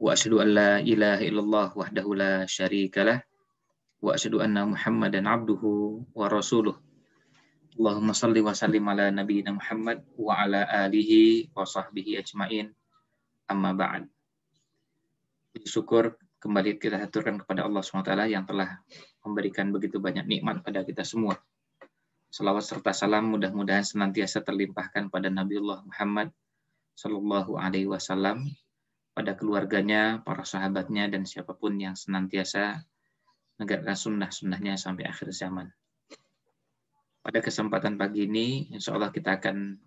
wa asyhadu an la ilaha illallah wahdahu la syarikalah wa asyhadu anna muhammadan abduhu wa rasuluh Allahumma salli wa sallim ala nabiyyina Muhammad wa ala alihi wa sahbihi ajmain amma ba'd Puji syukur kembali kita haturkan kepada Allah SWT yang telah memberikan begitu banyak nikmat pada kita semua. Salawat serta salam mudah-mudahan senantiasa terlimpahkan pada Nabi Allah Muhammad Sallallahu Alaihi Wasallam pada keluarganya, para sahabatnya, dan siapapun yang senantiasa menegakkan sunnah-sunnahnya sampai akhir zaman. Pada kesempatan pagi ini, insya Allah kita akan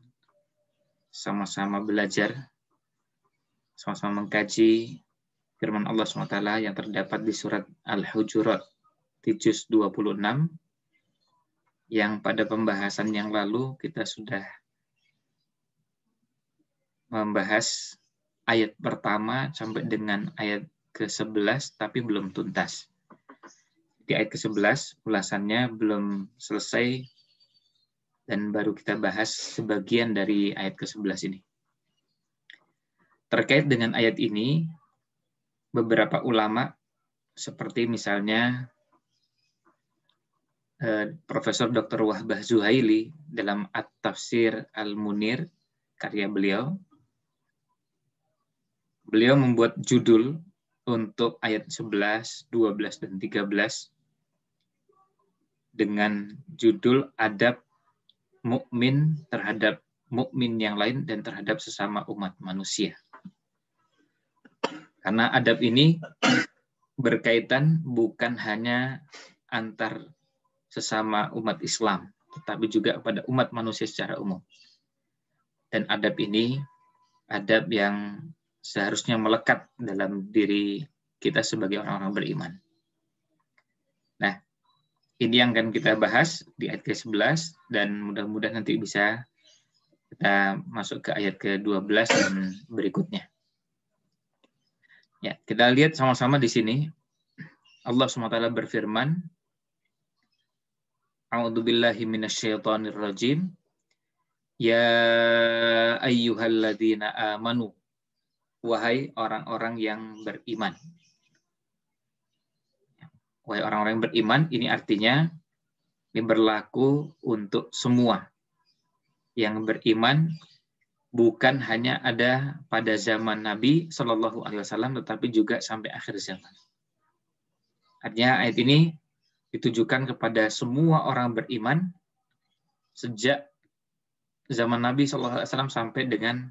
sama-sama belajar, sama-sama mengkaji firman Allah SWT yang terdapat di surat Al-Hujurat di Juz 26, yang pada pembahasan yang lalu kita sudah membahas ayat pertama sampai dengan ayat ke-11 tapi belum tuntas. Di ayat ke-11 ulasannya belum selesai dan baru kita bahas sebagian dari ayat ke-11 ini. Terkait dengan ayat ini, beberapa ulama seperti misalnya eh, Profesor Dr. Wahbah Zuhaili dalam At-Tafsir Al-Munir, karya beliau, beliau membuat judul untuk ayat 11, 12, dan 13 dengan judul adab mukmin terhadap mukmin yang lain dan terhadap sesama umat manusia. Karena adab ini berkaitan bukan hanya antar sesama umat Islam, tetapi juga pada umat manusia secara umum. Dan adab ini adab yang seharusnya melekat dalam diri kita sebagai orang-orang beriman. Nah, ini yang akan kita bahas di ayat ke-11 dan mudah-mudahan nanti bisa kita masuk ke ayat ke-12 dan berikutnya. Ya, kita lihat sama-sama di sini. Allah SWT berfirman, A'udhu billahi minasyaitanir rajim. Ya ayyuhalladzina amanu wahai orang-orang yang beriman. Wahai orang-orang yang beriman, ini artinya ini berlaku untuk semua yang beriman bukan hanya ada pada zaman Nabi Shallallahu Alaihi Wasallam tetapi juga sampai akhir zaman. Artinya ayat ini ditujukan kepada semua orang beriman sejak zaman Nabi Shallallahu Alaihi Wasallam sampai dengan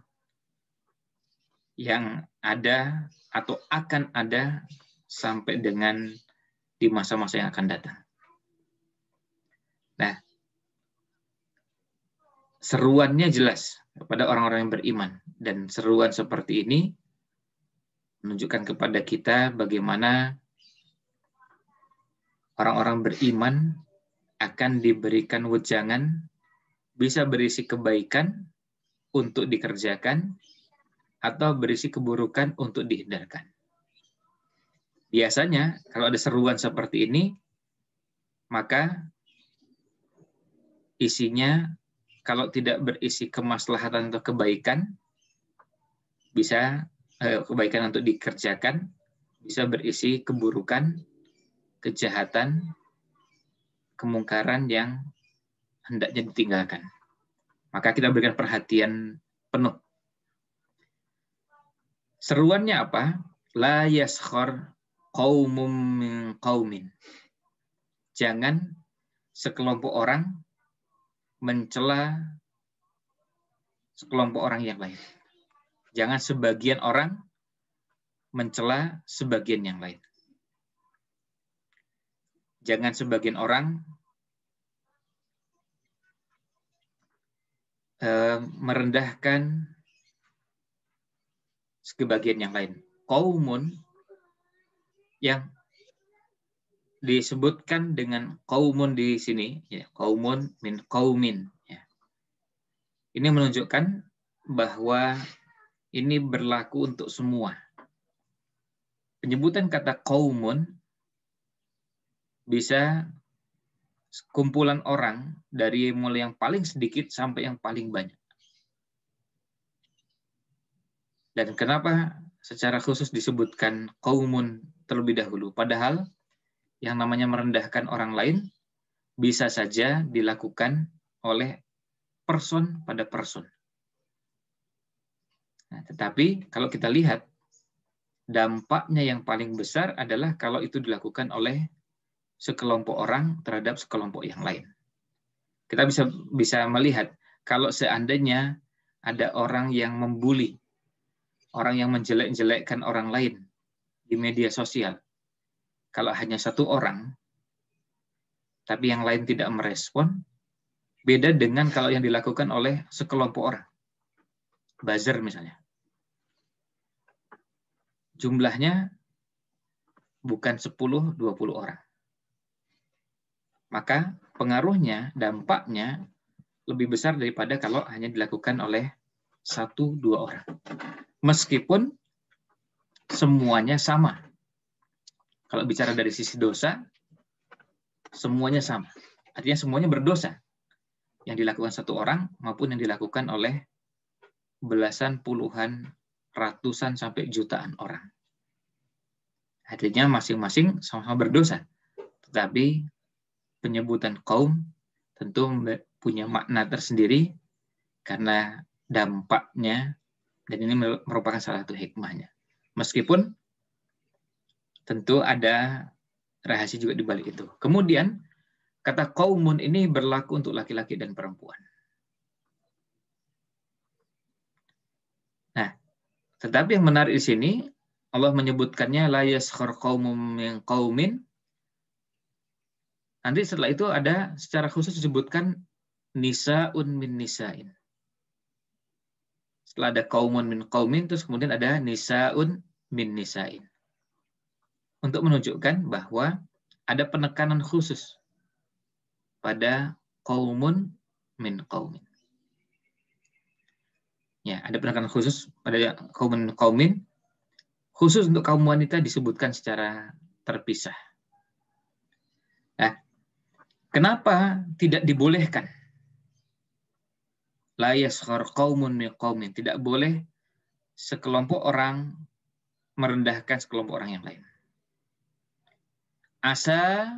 yang ada atau akan ada sampai dengan di masa-masa yang akan datang. Nah, seruannya jelas kepada orang-orang yang beriman dan seruan seperti ini menunjukkan kepada kita bagaimana orang-orang beriman akan diberikan wejangan bisa berisi kebaikan untuk dikerjakan atau berisi keburukan untuk dihindarkan. Biasanya kalau ada seruan seperti ini, maka isinya kalau tidak berisi kemaslahatan atau kebaikan, bisa eh, kebaikan untuk dikerjakan, bisa berisi keburukan, kejahatan, kemungkaran yang hendaknya ditinggalkan. Maka kita berikan perhatian penuh Seruannya apa? La yaskhar qaumum min qaumin. Jangan sekelompok orang mencela sekelompok orang yang lain. Jangan sebagian orang mencela sebagian yang lain. Jangan sebagian orang eh, merendahkan sebagian yang lain. Kaumun yang disebutkan dengan kaumun di sini, ya, kaumun min kaumin. Ya. Ini menunjukkan bahwa ini berlaku untuk semua. Penyebutan kata kaumun bisa kumpulan orang dari mulai yang paling sedikit sampai yang paling banyak. Dan kenapa secara khusus disebutkan kaumun terlebih dahulu? Padahal yang namanya merendahkan orang lain bisa saja dilakukan oleh person pada person. Nah, tetapi kalau kita lihat dampaknya yang paling besar adalah kalau itu dilakukan oleh sekelompok orang terhadap sekelompok yang lain. Kita bisa bisa melihat kalau seandainya ada orang yang membuli orang yang menjelek-jelekkan orang lain di media sosial. Kalau hanya satu orang, tapi yang lain tidak merespon, beda dengan kalau yang dilakukan oleh sekelompok orang. Buzzer misalnya. Jumlahnya bukan 10-20 orang. Maka pengaruhnya, dampaknya lebih besar daripada kalau hanya dilakukan oleh satu dua orang meskipun semuanya sama. Kalau bicara dari sisi dosa, semuanya sama. Artinya semuanya berdosa. Yang dilakukan satu orang maupun yang dilakukan oleh belasan, puluhan, ratusan, sampai jutaan orang. Artinya masing-masing sama-sama berdosa. Tetapi penyebutan kaum tentu punya makna tersendiri karena dampaknya dan ini merupakan salah satu hikmahnya. Meskipun tentu ada rahasia juga di balik itu. Kemudian kata kaumun ini berlaku untuk laki-laki dan perempuan. Nah, tetapi yang menarik di sini Allah menyebutkannya la yaskhur qaumum yang qaumin. Nanti setelah itu ada secara khusus disebutkan nisaun min nisain. Setelah ada kaumun min kaumin, terus kemudian ada nisaun min nisain. Untuk menunjukkan bahwa ada penekanan khusus pada kaumun min kaumin. Ya, ada penekanan khusus pada kaumun min kaumin. Khusus untuk kaum wanita disebutkan secara terpisah. Nah, kenapa tidak dibolehkan La yaskhar qaumun min Tidak boleh sekelompok orang merendahkan sekelompok orang yang lain. Asa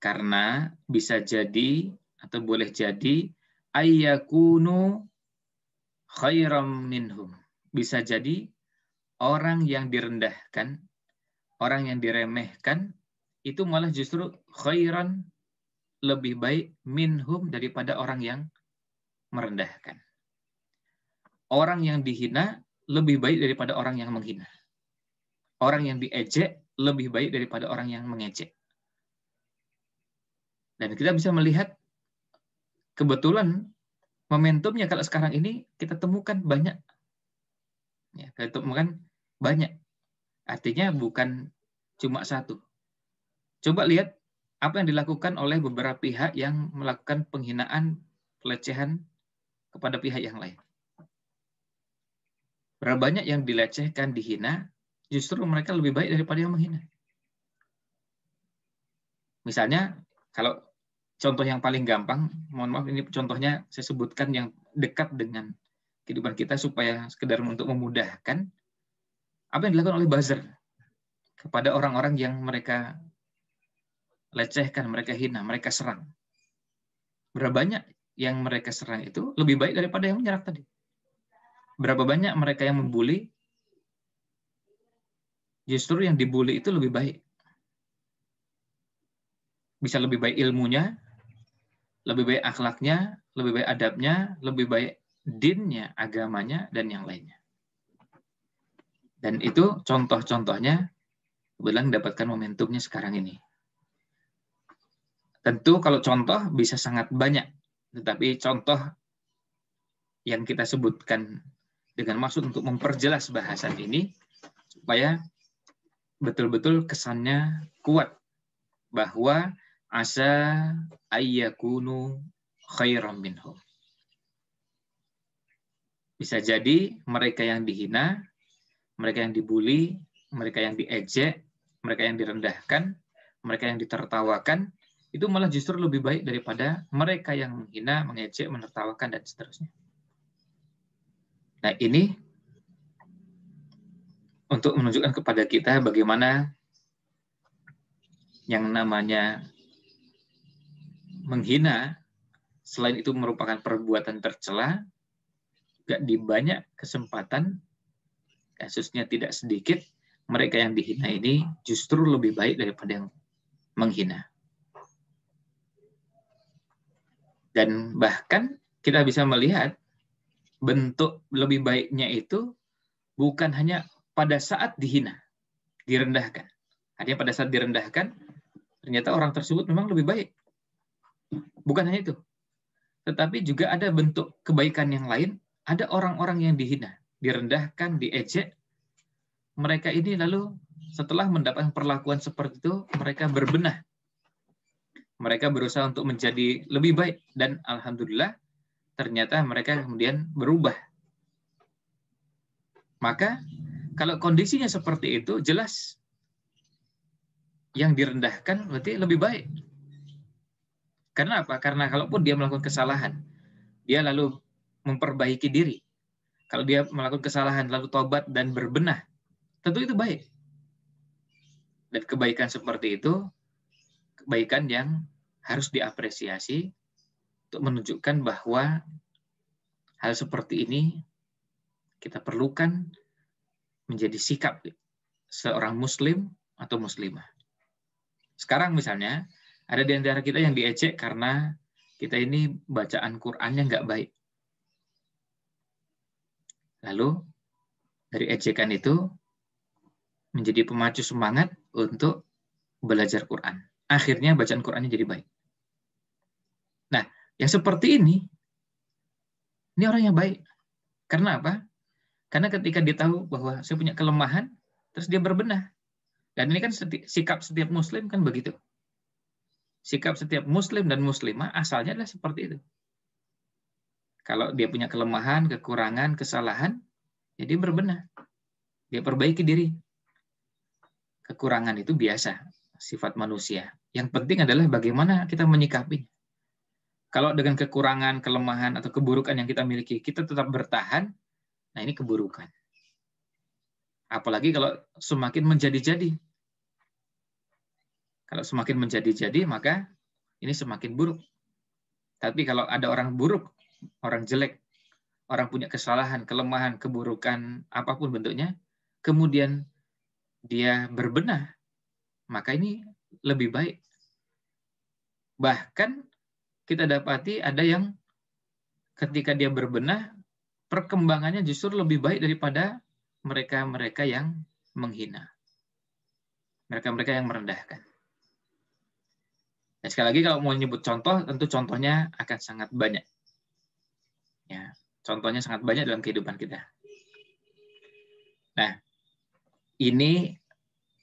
karena bisa jadi atau boleh jadi ayyakunu khairam minhum. Bisa jadi orang yang direndahkan, orang yang diremehkan itu malah justru khairan lebih baik minhum daripada orang yang merendahkan. Orang yang dihina lebih baik daripada orang yang menghina. Orang yang diejek lebih baik daripada orang yang mengejek. Dan kita bisa melihat kebetulan momentumnya kalau sekarang ini kita temukan banyak. Ya, kita temukan banyak. Artinya bukan cuma satu. Coba lihat apa yang dilakukan oleh beberapa pihak yang melakukan penghinaan, pelecehan kepada pihak yang lain. Berapa banyak yang dilecehkan, dihina, justru mereka lebih baik daripada yang menghina. Misalnya, kalau contoh yang paling gampang, mohon maaf ini contohnya saya sebutkan yang dekat dengan kehidupan kita supaya sekedar untuk memudahkan apa yang dilakukan oleh buzzer kepada orang-orang yang mereka lecehkan, mereka hina, mereka serang. Berapa banyak yang mereka serang itu lebih baik daripada yang menyerang tadi. Berapa banyak mereka yang membuli, justru yang dibully itu lebih baik. Bisa lebih baik ilmunya, lebih baik akhlaknya, lebih baik adabnya, lebih baik dinnya, agamanya, dan yang lainnya. Dan itu contoh-contohnya kebetulan dapatkan momentumnya sekarang ini. Tentu kalau contoh bisa sangat banyak tetapi contoh yang kita sebutkan dengan maksud untuk memperjelas bahasan ini supaya betul-betul kesannya kuat bahwa asa ayyakunu khairam minhum. Bisa jadi mereka yang dihina, mereka yang dibully mereka yang diejek, mereka yang direndahkan, mereka yang ditertawakan itu malah justru lebih baik daripada mereka yang menghina, mengecek, menertawakan, dan seterusnya. Nah, ini untuk menunjukkan kepada kita bagaimana yang namanya menghina, selain itu merupakan perbuatan tercela, gak di banyak kesempatan, kasusnya tidak sedikit, mereka yang dihina ini justru lebih baik daripada yang menghina. Dan bahkan kita bisa melihat bentuk lebih baiknya itu bukan hanya pada saat dihina, direndahkan. Artinya pada saat direndahkan, ternyata orang tersebut memang lebih baik. Bukan hanya itu. Tetapi juga ada bentuk kebaikan yang lain, ada orang-orang yang dihina, direndahkan, diejek. Mereka ini lalu setelah mendapatkan perlakuan seperti itu, mereka berbenah mereka berusaha untuk menjadi lebih baik dan alhamdulillah ternyata mereka kemudian berubah. Maka kalau kondisinya seperti itu jelas yang direndahkan berarti lebih baik. Karena apa? Karena kalaupun dia melakukan kesalahan, dia lalu memperbaiki diri. Kalau dia melakukan kesalahan lalu tobat dan berbenah, tentu itu baik. Dan kebaikan seperti itu kebaikan yang harus diapresiasi untuk menunjukkan bahwa hal seperti ini kita perlukan menjadi sikap seorang muslim atau muslimah. Sekarang misalnya, ada di antara kita yang diecek karena kita ini bacaan Qur'annya nggak baik. Lalu, dari ejekan itu menjadi pemacu semangat untuk belajar Quran akhirnya bacaan Qurannya jadi baik. Nah, yang seperti ini, ini orang yang baik. Karena apa? Karena ketika dia tahu bahwa saya punya kelemahan, terus dia berbenah. Dan ini kan seti sikap setiap muslim kan begitu. Sikap setiap muslim dan muslimah asalnya adalah seperti itu. Kalau dia punya kelemahan, kekurangan, kesalahan, ya dia berbenah. Dia perbaiki diri. Kekurangan itu biasa, sifat manusia. Yang penting adalah bagaimana kita menyikapinya. Kalau dengan kekurangan, kelemahan, atau keburukan yang kita miliki, kita tetap bertahan, nah ini keburukan. Apalagi kalau semakin menjadi-jadi. Kalau semakin menjadi-jadi, maka ini semakin buruk. Tapi kalau ada orang buruk, orang jelek, orang punya kesalahan, kelemahan, keburukan, apapun bentuknya, kemudian dia berbenah, maka ini lebih baik. Bahkan kita dapati ada yang ketika dia berbenah, perkembangannya justru lebih baik daripada mereka-mereka yang menghina. Mereka-mereka yang merendahkan. Dan sekali lagi kalau mau nyebut contoh, tentu contohnya akan sangat banyak. Ya, contohnya sangat banyak dalam kehidupan kita. Nah, ini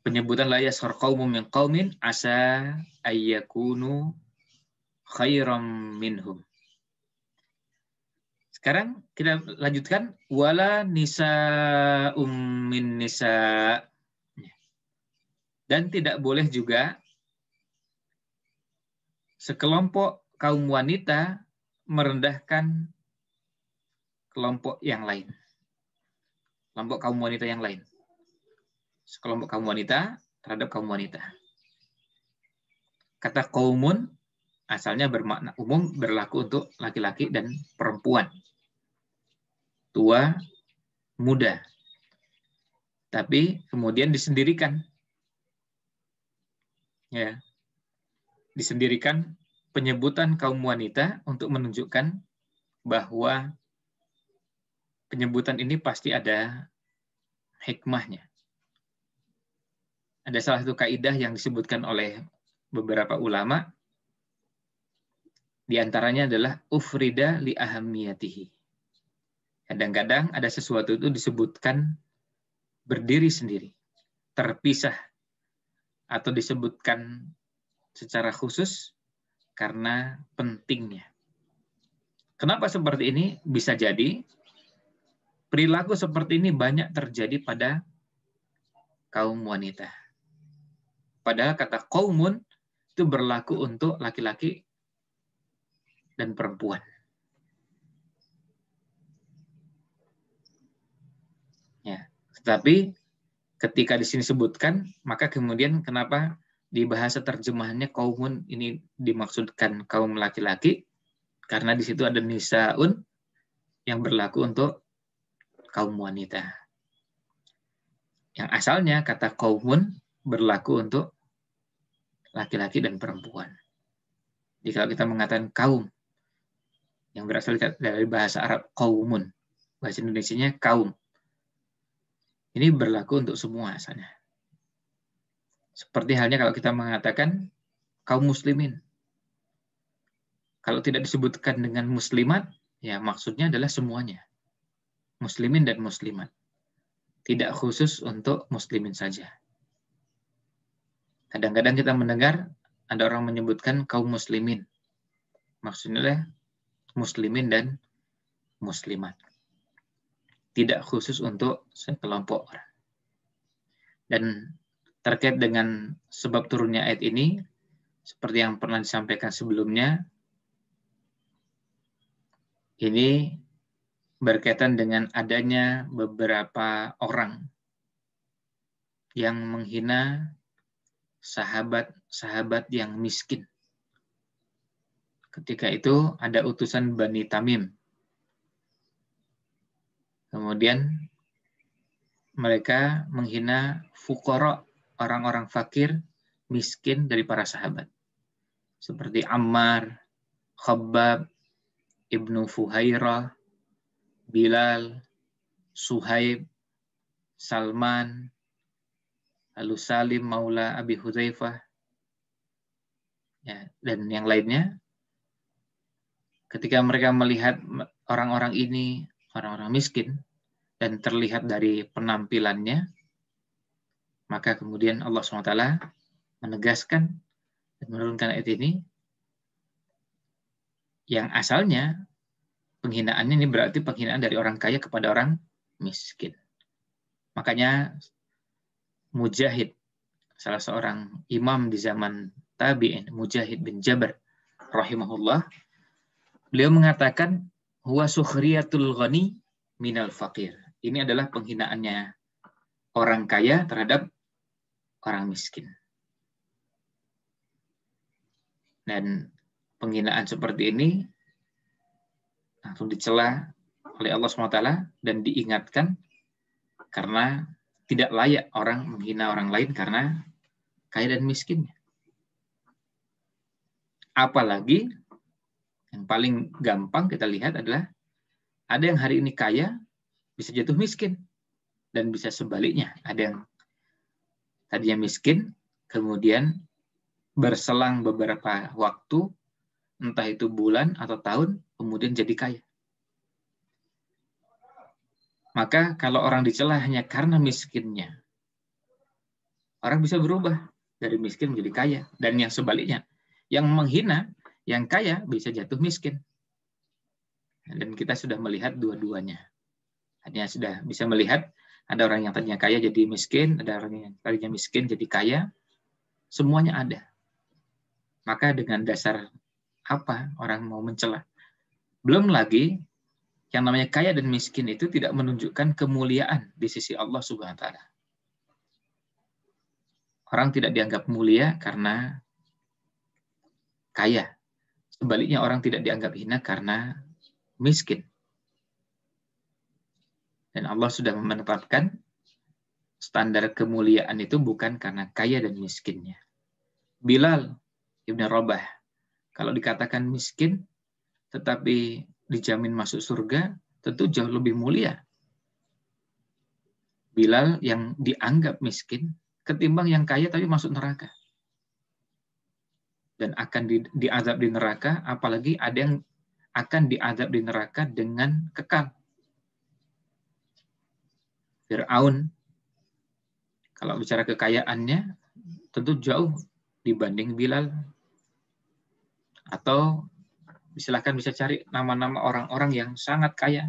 penyebutan la yashar qaumun min qaumin asa ayyakunu khairam minhum. Sekarang kita lanjutkan wala nisa ummin nisa dan tidak boleh juga sekelompok kaum wanita merendahkan kelompok yang lain. Kelompok kaum wanita yang lain sekelompok kaum wanita terhadap kaum wanita. Kata kaumun asalnya bermakna umum berlaku untuk laki-laki dan perempuan. Tua, muda. Tapi kemudian disendirikan. Ya. Disendirikan penyebutan kaum wanita untuk menunjukkan bahwa penyebutan ini pasti ada hikmahnya ada salah satu kaidah yang disebutkan oleh beberapa ulama di antaranya adalah ufrida li ahamiyatihi. Kadang-kadang ada sesuatu itu disebutkan berdiri sendiri, terpisah atau disebutkan secara khusus karena pentingnya. Kenapa seperti ini? Bisa jadi perilaku seperti ini banyak terjadi pada kaum wanita Padahal kata kaumun itu berlaku untuk laki-laki dan perempuan. Ya, tetapi ketika di sini sebutkan, maka kemudian kenapa di bahasa terjemahannya kaumun ini dimaksudkan kaum laki-laki? Karena di situ ada nisaun yang berlaku untuk kaum wanita. Yang asalnya kata kaumun berlaku untuk laki-laki dan perempuan. Jadi kalau kita mengatakan kaum, yang berasal dari bahasa Arab kaumun, bahasa Indonesia-nya kaum. Ini berlaku untuk semua asalnya. Seperti halnya kalau kita mengatakan kaum muslimin. Kalau tidak disebutkan dengan muslimat, ya maksudnya adalah semuanya. Muslimin dan muslimat. Tidak khusus untuk muslimin saja. Kadang-kadang kita mendengar ada orang menyebutkan kaum muslimin. Maksudnya muslimin dan muslimat. Tidak khusus untuk sekelompok orang. Dan terkait dengan sebab turunnya ayat ini, seperti yang pernah disampaikan sebelumnya, ini berkaitan dengan adanya beberapa orang yang menghina sahabat-sahabat yang miskin. Ketika itu ada utusan Bani Tamim. Kemudian mereka menghina fukoro, orang-orang fakir, miskin dari para sahabat. Seperti Ammar, Khabbab, Ibnu Fuhairah, Bilal, Suhaib, Salman, lalu Salim Maula Abi Huzaifah, ya, dan yang lainnya. Ketika mereka melihat orang-orang ini, orang-orang miskin, dan terlihat dari penampilannya, maka kemudian Allah SWT menegaskan dan menurunkan ayat ini, yang asalnya penghinaannya ini berarti penghinaan dari orang kaya kepada orang miskin. Makanya Mujahid, salah seorang imam di zaman tabi'in, Mujahid bin Jabir rahimahullah, beliau mengatakan huwa sukhriyatul ghani minal fakir. Ini adalah penghinaannya orang kaya terhadap orang miskin. Dan penghinaan seperti ini langsung dicela oleh Allah SWT dan diingatkan karena tidak layak orang menghina orang lain karena kaya dan miskinnya. Apalagi yang paling gampang kita lihat adalah ada yang hari ini kaya bisa jatuh miskin dan bisa sebaliknya. Ada yang tadinya miskin kemudian berselang beberapa waktu entah itu bulan atau tahun kemudian jadi kaya. Maka kalau orang dicela hanya karena miskinnya, orang bisa berubah dari miskin menjadi kaya. Dan yang sebaliknya, yang menghina, yang kaya bisa jatuh miskin. Dan kita sudah melihat dua-duanya. Hanya sudah bisa melihat ada orang yang tadinya kaya jadi miskin, ada orang yang tadinya miskin jadi kaya. Semuanya ada. Maka dengan dasar apa orang mau mencela? Belum lagi yang namanya kaya dan miskin itu tidak menunjukkan kemuliaan di sisi Allah Subhanahu wa taala. Orang tidak dianggap mulia karena kaya. Sebaliknya orang tidak dianggap hina karena miskin. Dan Allah sudah menetapkan standar kemuliaan itu bukan karena kaya dan miskinnya. Bilal Ibn Rabah, kalau dikatakan miskin, tetapi dijamin masuk surga tentu jauh lebih mulia. Bilal yang dianggap miskin ketimbang yang kaya tapi masuk neraka. Dan akan di, diazab di neraka, apalagi ada yang akan diazab di neraka dengan kekal. Fir'aun, kalau bicara kekayaannya, tentu jauh dibanding Bilal. Atau silahkan bisa cari nama-nama orang-orang yang sangat kaya,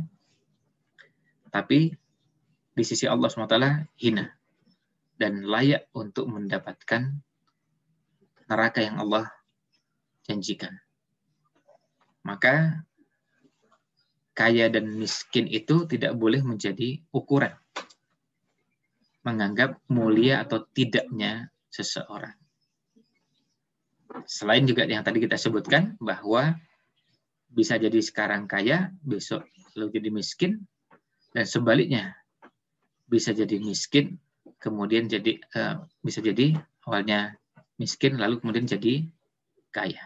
tapi di sisi Allah SWT hina dan layak untuk mendapatkan neraka yang Allah janjikan. Maka kaya dan miskin itu tidak boleh menjadi ukuran menganggap mulia atau tidaknya seseorang. Selain juga yang tadi kita sebutkan bahwa bisa jadi sekarang kaya, besok lo jadi miskin, dan sebaliknya bisa jadi miskin, kemudian jadi uh, bisa jadi awalnya miskin, lalu kemudian jadi kaya.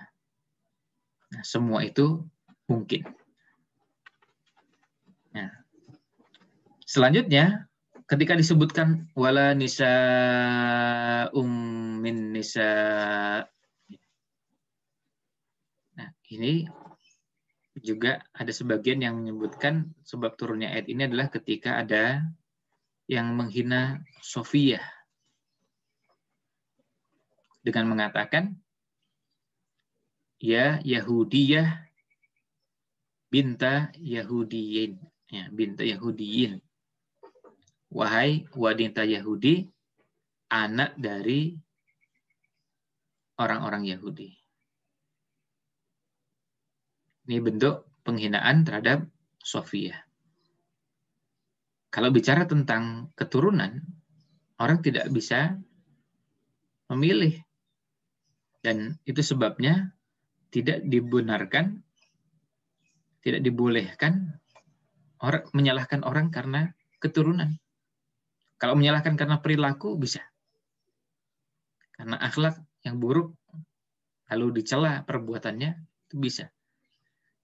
Nah, semua itu mungkin. Nah, selanjutnya ketika disebutkan wala nisa ummin nisa nah ini juga ada sebagian yang menyebutkan sebab turunnya ayat ini adalah ketika ada yang menghina Sofia dengan mengatakan ya Yahudiyah binta Yahudiyin ya binta Yahudiyin wahai wanita Yahudi anak dari orang-orang Yahudi ini bentuk penghinaan terhadap Sofia. Kalau bicara tentang keturunan, orang tidak bisa memilih. Dan itu sebabnya tidak dibenarkan, tidak dibolehkan orang menyalahkan orang karena keturunan. Kalau menyalahkan karena perilaku bisa. Karena akhlak yang buruk lalu dicela perbuatannya itu bisa.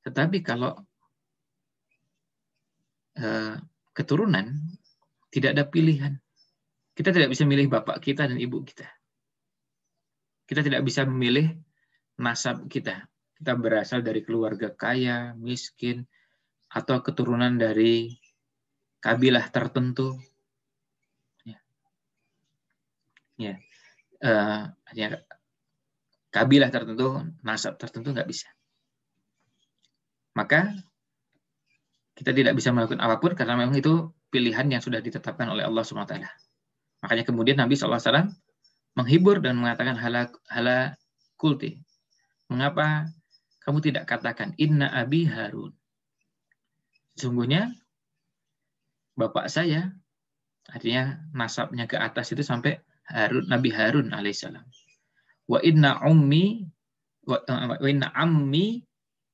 Tetapi kalau uh, keturunan, tidak ada pilihan. Kita tidak bisa milih bapak kita dan ibu kita. Kita tidak bisa memilih nasab kita. Kita berasal dari keluarga kaya, miskin, atau keturunan dari kabilah tertentu. Ya. Ya. Uh, kabilah tertentu, nasab tertentu nggak bisa maka kita tidak bisa melakukan apapun karena memang itu pilihan yang sudah ditetapkan oleh Allah SWT. Makanya kemudian Nabi SAW menghibur dan mengatakan hala, hala kulti. Mengapa kamu tidak katakan inna abi harun? Sesungguhnya bapak saya, artinya nasabnya ke atas itu sampai Harun, Nabi Harun alaihissalam. Wa inna ummi wa eh, inna ammi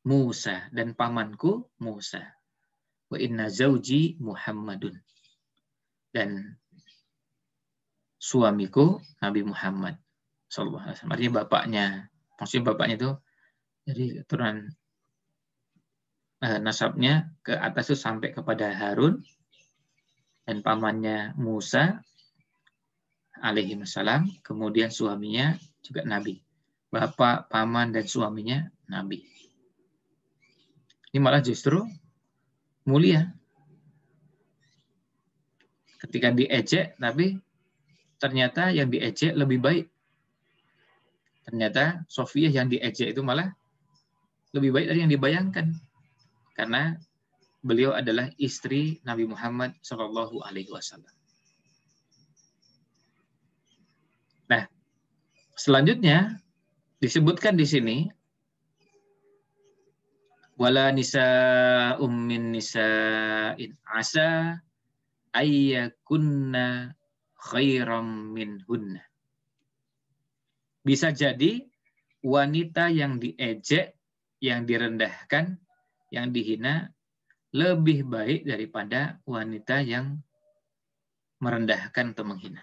Musa dan pamanku Musa. Wa inna zauji Muhammadun. Dan suamiku Nabi Muhammad sallallahu alaihi wasallam. Artinya bapaknya, maksudnya bapaknya itu jadi turunan eh, nasabnya ke atas itu sampai kepada Harun dan pamannya Musa alaihi wasallam, kemudian suaminya juga nabi. Bapak, paman dan suaminya nabi. Ini malah justru mulia. Ketika diejek, tapi ternyata yang diejek lebih baik. Ternyata Sofia yang diejek itu malah lebih baik dari yang dibayangkan. Karena beliau adalah istri Nabi Muhammad Shallallahu Alaihi Wasallam. Nah, selanjutnya disebutkan di sini wala nisa ummin in asa ayyakunna khairam minhunna. Bisa jadi wanita yang diejek, yang direndahkan, yang dihina lebih baik daripada wanita yang merendahkan atau menghina.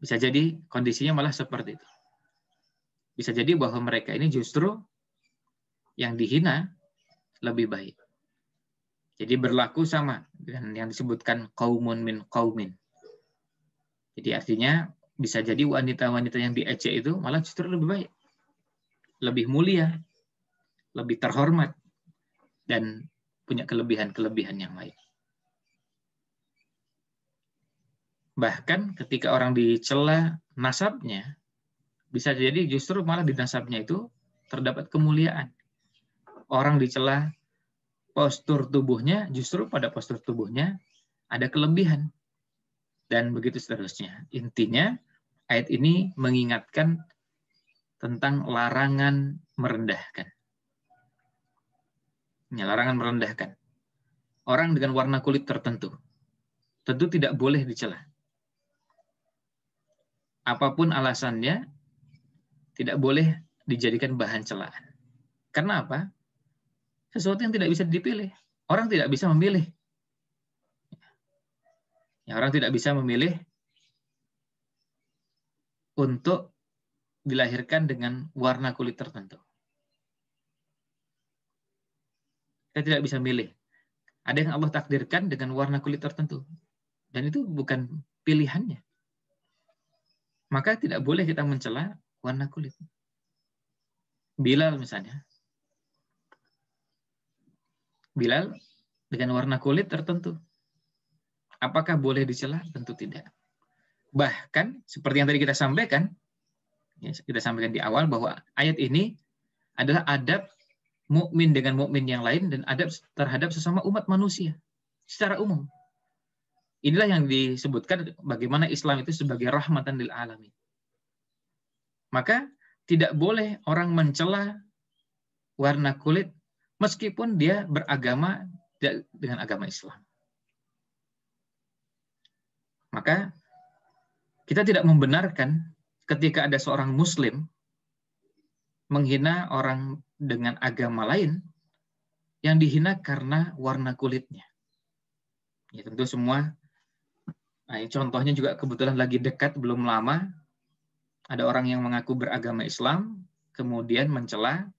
Bisa jadi kondisinya malah seperti itu. Bisa jadi bahwa mereka ini justru yang dihina lebih baik. Jadi berlaku sama dengan yang disebutkan kaumun min kaumin. Jadi artinya bisa jadi wanita-wanita yang diejek itu malah justru lebih baik, lebih mulia, lebih terhormat, dan punya kelebihan-kelebihan yang lain. Bahkan ketika orang dicela nasabnya, bisa jadi justru malah di nasabnya itu terdapat kemuliaan orang dicela postur tubuhnya, justru pada postur tubuhnya ada kelebihan. Dan begitu seterusnya. Intinya, ayat ini mengingatkan tentang larangan merendahkan. Ini larangan merendahkan. Orang dengan warna kulit tertentu tentu tidak boleh dicela. Apapun alasannya, tidak boleh dijadikan bahan celaan. Karena apa? sesuatu yang tidak bisa dipilih. Orang tidak bisa memilih. Ya, orang tidak bisa memilih untuk dilahirkan dengan warna kulit tertentu. Kita tidak bisa memilih. Ada yang Allah takdirkan dengan warna kulit tertentu. Dan itu bukan pilihannya. Maka tidak boleh kita mencela warna kulit. Bilal misalnya, Bilal dengan warna kulit tertentu. Apakah boleh dicela? Tentu tidak. Bahkan seperti yang tadi kita sampaikan, ya, kita sampaikan di awal bahwa ayat ini adalah adab mukmin dengan mukmin yang lain dan adab terhadap sesama umat manusia secara umum. Inilah yang disebutkan bagaimana Islam itu sebagai rahmatan lil alamin. Maka tidak boleh orang mencela warna kulit meskipun dia beragama dengan agama Islam. Maka kita tidak membenarkan ketika ada seorang muslim menghina orang dengan agama lain yang dihina karena warna kulitnya. Ya tentu semua nah, contohnya juga kebetulan lagi dekat belum lama ada orang yang mengaku beragama Islam kemudian mencela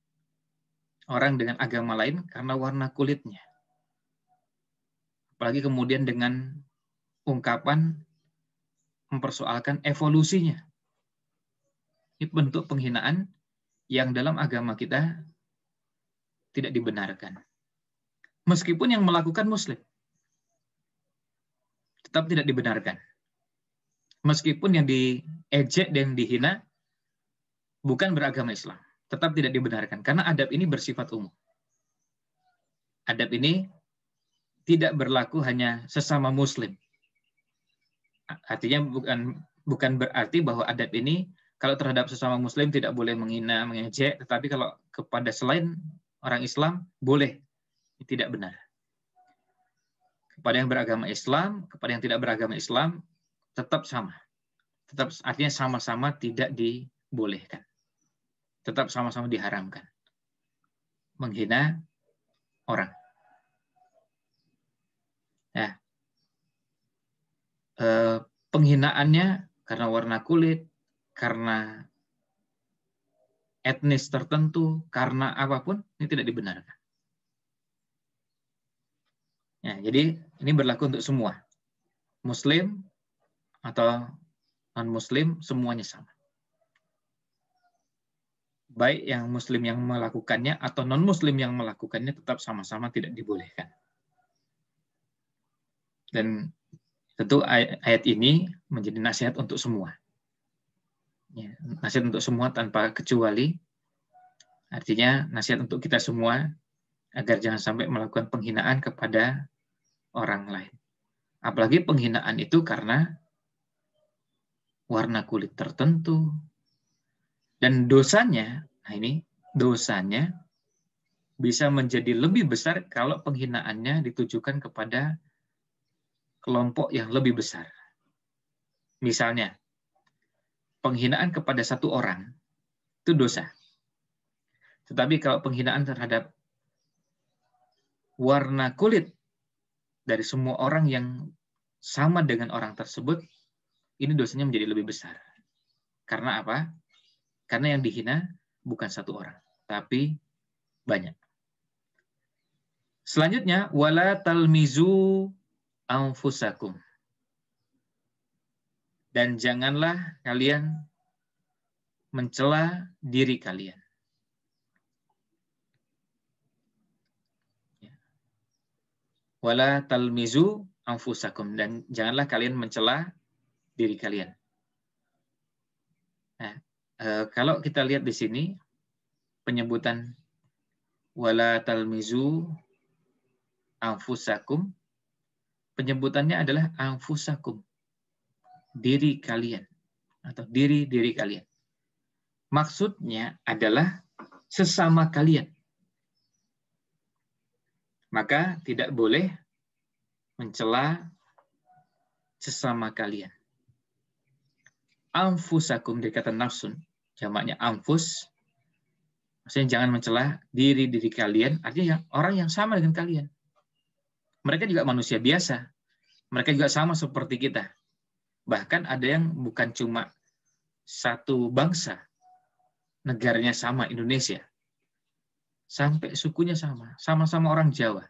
orang dengan agama lain karena warna kulitnya. Apalagi kemudian dengan ungkapan mempersoalkan evolusinya. Ini bentuk penghinaan yang dalam agama kita tidak dibenarkan. Meskipun yang melakukan muslim tetap tidak dibenarkan. Meskipun yang diejek dan dihina bukan beragama Islam tetap tidak dibenarkan karena adab ini bersifat umum. Adab ini tidak berlaku hanya sesama muslim. Artinya bukan bukan berarti bahwa adab ini kalau terhadap sesama muslim tidak boleh menghina, mengejek, tetapi kalau kepada selain orang Islam boleh. Tidak benar. Kepada yang beragama Islam, kepada yang tidak beragama Islam tetap sama. Tetap artinya sama-sama tidak dibolehkan tetap sama-sama diharamkan. Menghina orang. Ya. E, penghinaannya karena warna kulit, karena etnis tertentu, karena apapun, ini tidak dibenarkan. Ya, jadi ini berlaku untuk semua. Muslim atau non-muslim semuanya sama baik yang muslim yang melakukannya atau non muslim yang melakukannya tetap sama-sama tidak dibolehkan. Dan tentu ayat ini menjadi nasihat untuk semua. Ya, nasihat untuk semua tanpa kecuali. Artinya nasihat untuk kita semua agar jangan sampai melakukan penghinaan kepada orang lain. Apalagi penghinaan itu karena warna kulit tertentu, dan dosanya, nah ini dosanya bisa menjadi lebih besar kalau penghinaannya ditujukan kepada kelompok yang lebih besar. Misalnya, penghinaan kepada satu orang itu dosa. Tetapi kalau penghinaan terhadap warna kulit dari semua orang yang sama dengan orang tersebut, ini dosanya menjadi lebih besar. Karena apa? Karena yang dihina bukan satu orang, tapi banyak. Selanjutnya, wala talmizu anfusakum. Dan janganlah kalian mencela diri kalian. Ya. Wala talmizu anfusakum dan janganlah kalian mencela diri kalian. Eh, kalau kita lihat di sini penyebutan wala talmizu anfusakum penyebutannya adalah anfusakum diri kalian atau diri diri kalian maksudnya adalah sesama kalian maka tidak boleh mencela sesama kalian anfusakum dari kata nafsun. Jamaknya anfus. Maksudnya jangan mencela diri diri kalian. Artinya yang, orang yang sama dengan kalian. Mereka juga manusia biasa. Mereka juga sama seperti kita. Bahkan ada yang bukan cuma satu bangsa. Negaranya sama, Indonesia. Sampai sukunya sama. Sama-sama orang Jawa.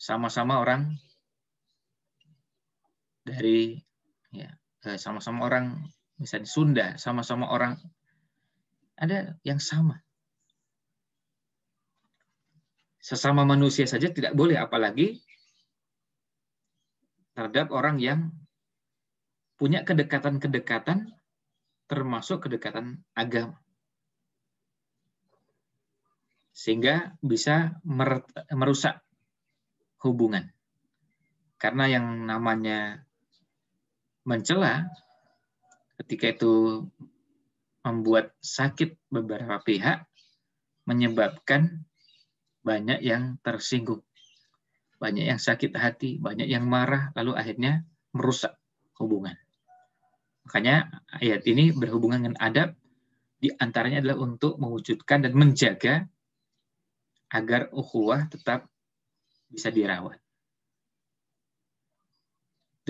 Sama-sama orang dari ya, Eh, sama-sama orang misalnya Sunda, sama-sama orang ada yang sama. Sesama manusia saja tidak boleh apalagi terhadap orang yang punya kedekatan-kedekatan termasuk kedekatan agama. Sehingga bisa merusak hubungan. Karena yang namanya mencela ketika itu membuat sakit beberapa pihak menyebabkan banyak yang tersinggung banyak yang sakit hati banyak yang marah lalu akhirnya merusak hubungan makanya ayat ini berhubungan dengan adab diantaranya adalah untuk mewujudkan dan menjaga agar ukhuwah tetap bisa dirawat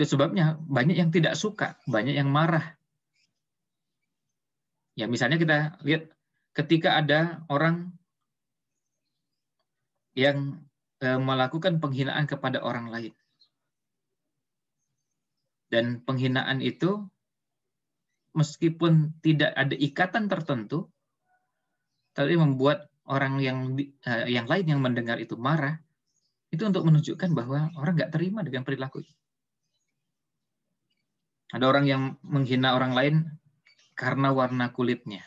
itu sebabnya banyak yang tidak suka, banyak yang marah. Ya misalnya kita lihat ketika ada orang yang eh, melakukan penghinaan kepada orang lain. Dan penghinaan itu meskipun tidak ada ikatan tertentu, tapi membuat orang yang eh, yang lain yang mendengar itu marah, itu untuk menunjukkan bahwa orang nggak terima dengan perilaku itu. Ada orang yang menghina orang lain karena warna kulitnya.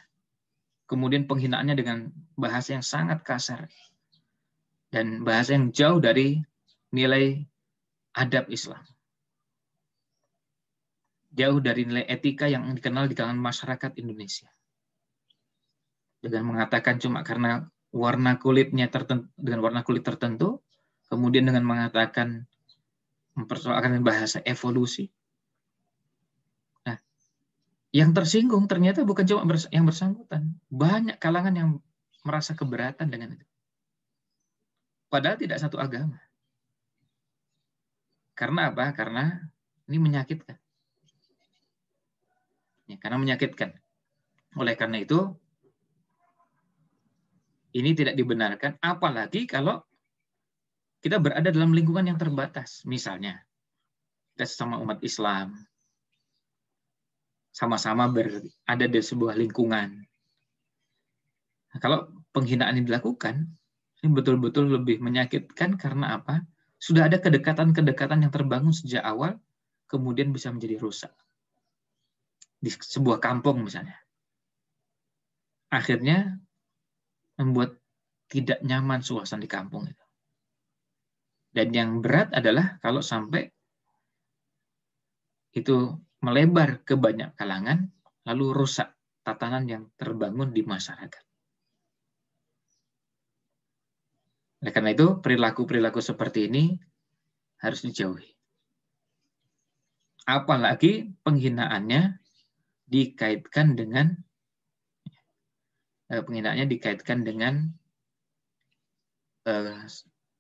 Kemudian penghinaannya dengan bahasa yang sangat kasar dan bahasa yang jauh dari nilai adab Islam. Jauh dari nilai etika yang dikenal di kalangan masyarakat Indonesia. Dengan mengatakan cuma karena warna kulitnya tertentu dengan warna kulit tertentu, kemudian dengan mengatakan mempersoalkan bahasa evolusi, yang tersinggung ternyata bukan cuma yang bersangkutan. Banyak kalangan yang merasa keberatan dengan itu. Padahal tidak satu agama. Karena apa? Karena ini menyakitkan. Ya, karena menyakitkan. Oleh karena itu, ini tidak dibenarkan, apalagi kalau kita berada dalam lingkungan yang terbatas. Misalnya, kita sesama umat Islam, sama-sama berada di sebuah lingkungan. Nah, kalau penghinaan ini dilakukan, ini betul-betul lebih menyakitkan karena apa? Sudah ada kedekatan-kedekatan yang terbangun sejak awal, kemudian bisa menjadi rusak. Di sebuah kampung misalnya. Akhirnya membuat tidak nyaman suasana di kampung itu. Dan yang berat adalah kalau sampai itu melebar ke banyak kalangan, lalu rusak tatanan yang terbangun di masyarakat. Oleh karena itu, perilaku-perilaku seperti ini harus dijauhi. Apalagi penghinaannya dikaitkan dengan eh, penghinaannya dikaitkan dengan eh,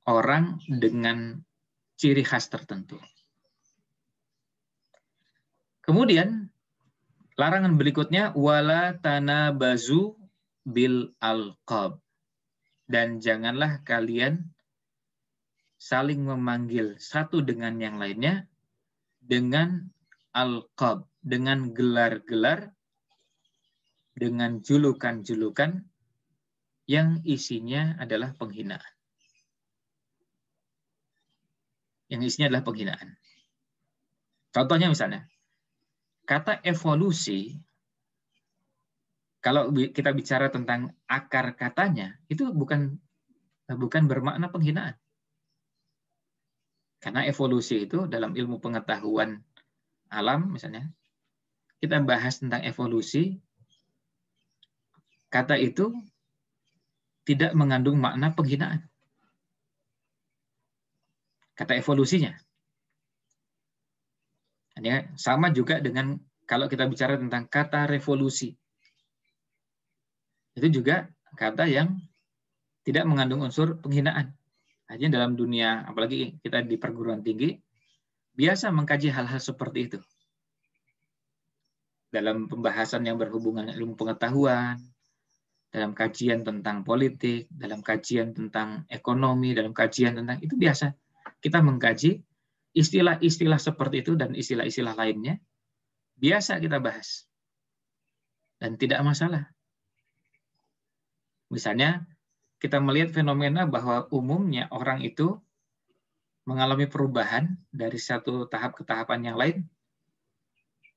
orang dengan ciri khas tertentu. Kemudian larangan berikutnya wala bazu bil alqab. Dan janganlah kalian saling memanggil satu dengan yang lainnya dengan alqab, dengan gelar-gelar, dengan julukan-julukan yang isinya adalah penghinaan. Yang isinya adalah penghinaan. Contohnya misalnya, kata evolusi kalau kita bicara tentang akar katanya itu bukan bukan bermakna penghinaan. Karena evolusi itu dalam ilmu pengetahuan alam misalnya kita bahas tentang evolusi kata itu tidak mengandung makna penghinaan. Kata evolusinya. Ya, sama juga dengan kalau kita bicara tentang kata revolusi. Itu juga kata yang tidak mengandung unsur penghinaan. Hanya dalam dunia, apalagi kita di perguruan tinggi, biasa mengkaji hal-hal seperti itu. Dalam pembahasan yang berhubungan ilmu pengetahuan, dalam kajian tentang politik, dalam kajian tentang ekonomi, dalam kajian tentang itu biasa kita mengkaji istilah-istilah seperti itu dan istilah-istilah lainnya biasa kita bahas. Dan tidak masalah. Misalnya, kita melihat fenomena bahwa umumnya orang itu mengalami perubahan dari satu tahap ke tahapan yang lain,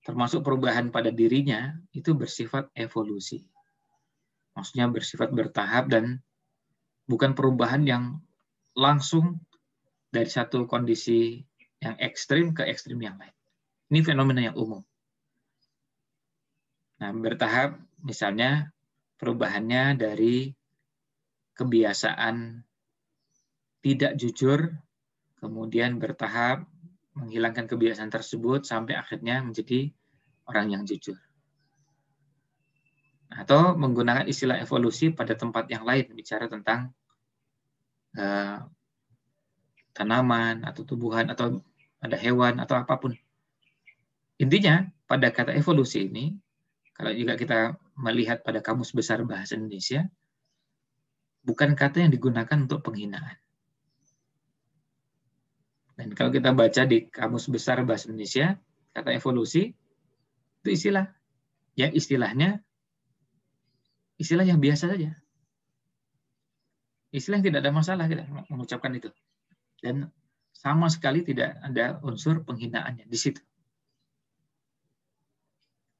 termasuk perubahan pada dirinya, itu bersifat evolusi. Maksudnya bersifat bertahap dan bukan perubahan yang langsung dari satu kondisi yang ekstrim ke ekstrim yang lain. Ini fenomena yang umum. Nah, bertahap misalnya perubahannya dari kebiasaan tidak jujur, kemudian bertahap menghilangkan kebiasaan tersebut sampai akhirnya menjadi orang yang jujur. Atau menggunakan istilah evolusi pada tempat yang lain, bicara tentang eh, tanaman atau tumbuhan atau ada hewan atau apapun. Intinya pada kata evolusi ini, kalau juga kita melihat pada kamus besar bahasa Indonesia, bukan kata yang digunakan untuk penghinaan. Dan kalau kita baca di kamus besar bahasa Indonesia, kata evolusi itu istilah yang istilahnya istilah yang biasa saja. Istilah yang tidak ada masalah kita mengucapkan itu dan sama sekali tidak ada unsur penghinaannya di situ.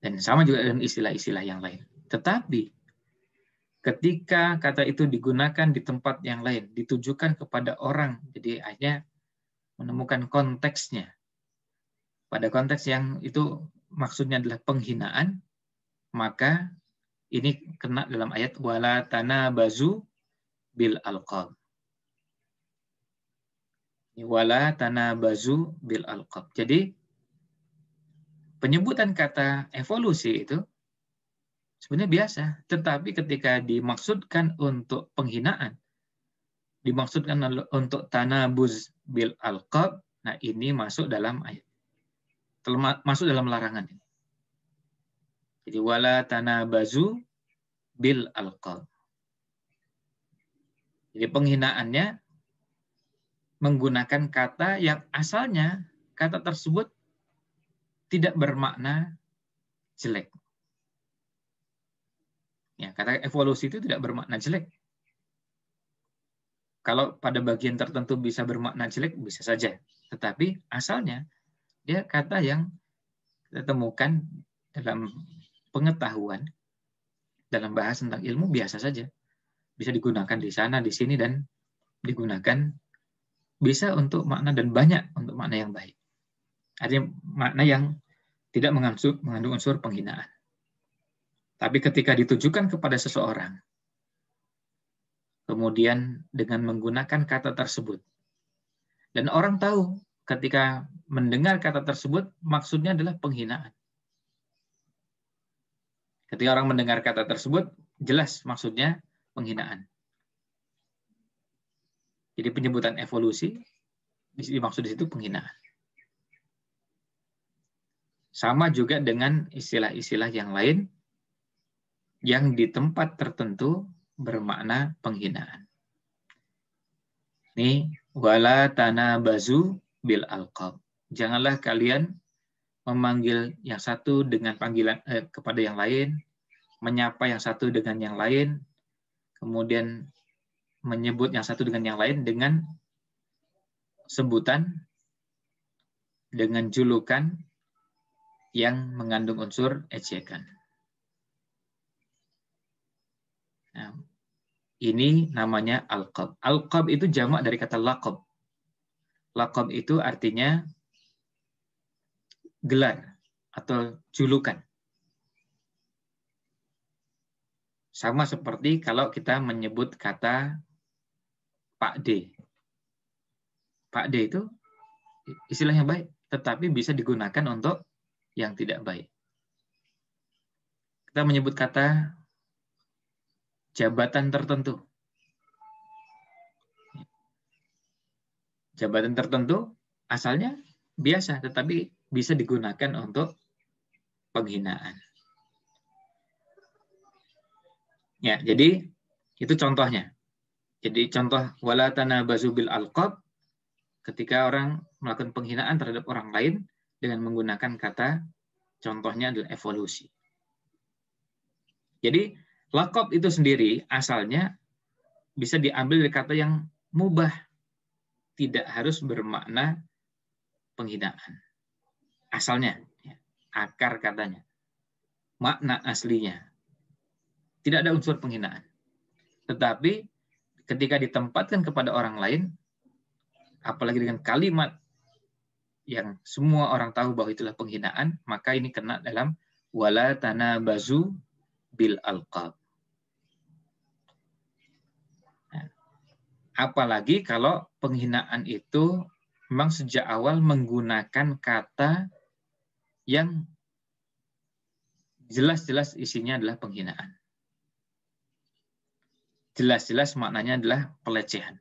Dan sama juga dengan istilah-istilah yang lain. Tetapi ketika kata itu digunakan di tempat yang lain, ditujukan kepada orang, jadi hanya menemukan konteksnya. Pada konteks yang itu maksudnya adalah penghinaan, maka ini kena dalam ayat wala bazu bil alqab wala tanabazu bil alqab. Jadi penyebutan kata evolusi itu sebenarnya biasa, tetapi ketika dimaksudkan untuk penghinaan, dimaksudkan untuk tanabuz bil alqab, nah ini masuk dalam ayat. Masuk dalam larangan ini. Jadi wala tanabazu bil alqab. Jadi penghinaannya menggunakan kata yang asalnya kata tersebut tidak bermakna jelek. Ya, kata evolusi itu tidak bermakna jelek. Kalau pada bagian tertentu bisa bermakna jelek, bisa saja. Tetapi asalnya dia kata yang kita temukan dalam pengetahuan, dalam bahas tentang ilmu biasa saja. Bisa digunakan di sana, di sini, dan digunakan bisa untuk makna dan banyak untuk makna yang baik. Artinya makna yang tidak mengandung, mengandung unsur penghinaan. Tapi ketika ditujukan kepada seseorang, kemudian dengan menggunakan kata tersebut, dan orang tahu ketika mendengar kata tersebut maksudnya adalah penghinaan. Ketika orang mendengar kata tersebut, jelas maksudnya penghinaan. Jadi penyebutan evolusi dimaksud di situ penghinaan. Sama juga dengan istilah-istilah yang lain yang di tempat tertentu bermakna penghinaan. Ini wala tanah bazu bil alqab. Janganlah kalian memanggil yang satu dengan panggilan eh, kepada yang lain, menyapa yang satu dengan yang lain, kemudian menyebut yang satu dengan yang lain dengan sebutan dengan julukan yang mengandung unsur ejekan. Nah, ini namanya alqab. Alqab itu jamak dari kata laqab. Laqab itu artinya gelar atau julukan. Sama seperti kalau kita menyebut kata Pak D. Pak D itu istilahnya baik, tetapi bisa digunakan untuk yang tidak baik. Kita menyebut kata jabatan tertentu. Jabatan tertentu asalnya biasa, tetapi bisa digunakan untuk penghinaan. Ya, jadi itu contohnya. Jadi contoh wala tanabazu bil alqab ketika orang melakukan penghinaan terhadap orang lain dengan menggunakan kata contohnya adalah evolusi. Jadi lakop itu sendiri asalnya bisa diambil dari kata yang mubah, tidak harus bermakna penghinaan. Asalnya, ya, akar katanya, makna aslinya. Tidak ada unsur penghinaan. Tetapi ketika ditempatkan kepada orang lain, apalagi dengan kalimat yang semua orang tahu bahwa itulah penghinaan, maka ini kena dalam wala tanah bazu bil alqab. Nah, apalagi kalau penghinaan itu memang sejak awal menggunakan kata yang jelas-jelas isinya adalah penghinaan jelas-jelas maknanya adalah pelecehan.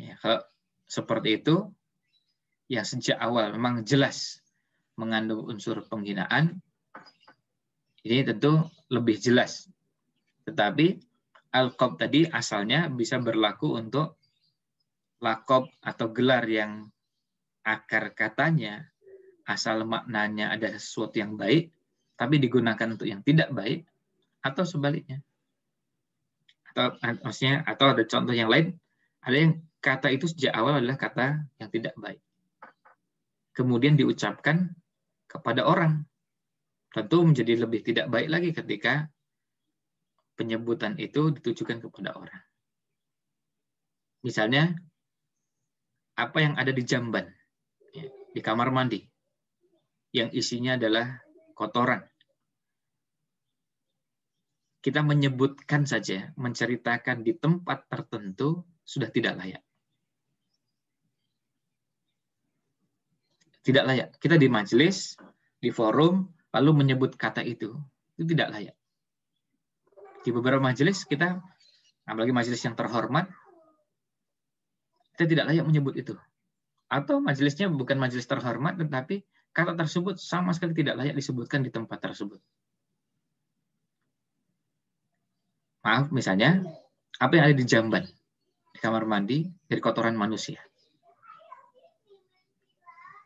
Ya, kalau seperti itu, yang sejak awal memang jelas mengandung unsur penghinaan, ini tentu lebih jelas. Tetapi al tadi asalnya bisa berlaku untuk lakob atau gelar yang akar katanya asal maknanya ada sesuatu yang baik, tapi digunakan untuk yang tidak baik, atau sebaliknya atau maksudnya atau ada contoh yang lain ada yang kata itu sejak awal adalah kata yang tidak baik kemudian diucapkan kepada orang tentu menjadi lebih tidak baik lagi ketika penyebutan itu ditujukan kepada orang misalnya apa yang ada di jamban ya, di kamar mandi yang isinya adalah kotoran kita menyebutkan saja, menceritakan di tempat tertentu sudah tidak layak. Tidak layak. Kita di majelis, di forum, lalu menyebut kata itu. Itu tidak layak. Di beberapa majelis kita, apalagi majelis yang terhormat, kita tidak layak menyebut itu. Atau majelisnya bukan majelis terhormat, tetapi kata tersebut sama sekali tidak layak disebutkan di tempat tersebut. maaf misalnya apa yang ada di jamban di kamar mandi dari kotoran manusia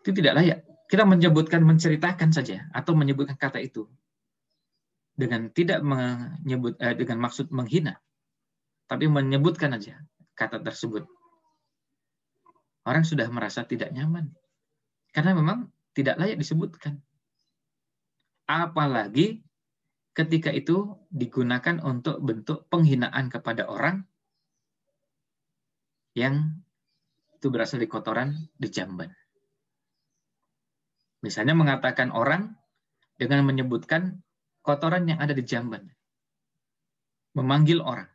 itu tidak layak kita menyebutkan menceritakan saja atau menyebutkan kata itu dengan tidak menyebut eh, dengan maksud menghina tapi menyebutkan aja kata tersebut orang sudah merasa tidak nyaman karena memang tidak layak disebutkan apalagi ketika itu digunakan untuk bentuk penghinaan kepada orang yang itu berasal dari kotoran di jamban, Misalnya mengatakan orang dengan menyebutkan kotoran yang ada di jamban. Memanggil orang.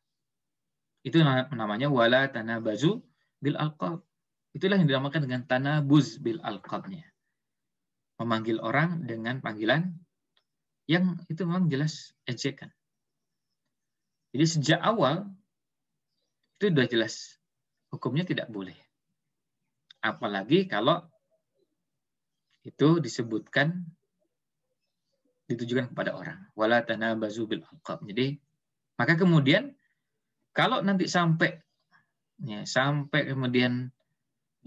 Itu namanya wala tanah bazu bil alqab. Itulah yang dinamakan dengan tanah buz bil alqabnya. Memanggil orang dengan panggilan yang itu memang jelas ejekan. Jadi sejak awal itu sudah jelas hukumnya tidak boleh. Apalagi kalau itu disebutkan ditujukan kepada orang. Wala tanabazu bil Jadi maka kemudian kalau nanti sampai ya, sampai kemudian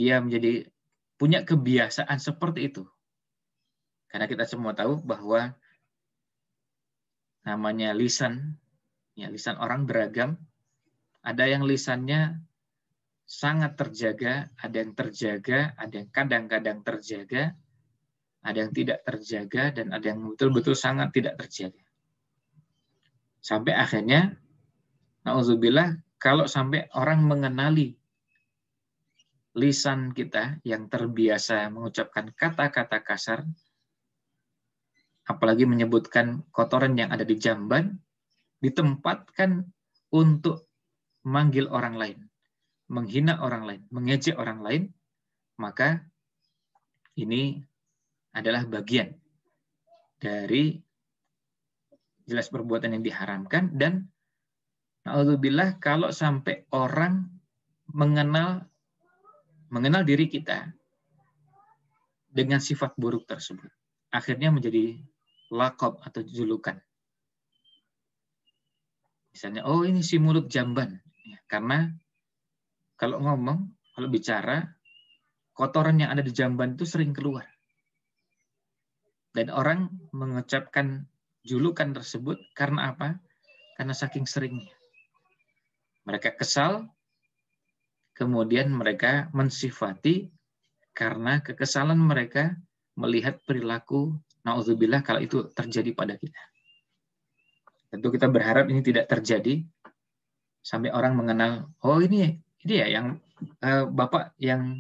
dia menjadi punya kebiasaan seperti itu. Karena kita semua tahu bahwa namanya lisan. Ya, lisan orang beragam. Ada yang lisannya sangat terjaga, ada yang terjaga, ada yang kadang-kadang terjaga, ada yang tidak terjaga, dan ada yang betul-betul sangat tidak terjaga. Sampai akhirnya, na'udzubillah, kalau sampai orang mengenali lisan kita yang terbiasa mengucapkan kata-kata kasar, apalagi menyebutkan kotoran yang ada di jamban, ditempatkan untuk manggil orang lain, menghina orang lain, mengejek orang lain, maka ini adalah bagian dari jelas perbuatan yang diharamkan dan Alhamdulillah kalau sampai orang mengenal mengenal diri kita dengan sifat buruk tersebut akhirnya menjadi Lakop atau julukan. Misalnya, oh ini si mulut jamban. Ya, karena kalau ngomong, kalau bicara, kotoran yang ada di jamban itu sering keluar. Dan orang mengucapkan julukan tersebut karena apa? Karena saking seringnya. Mereka kesal, kemudian mereka mensifati karena kekesalan mereka melihat perilaku Nauzubillah kalau itu terjadi pada kita. Tentu kita berharap ini tidak terjadi sampai orang mengenal oh ini ini ya yang uh, bapak yang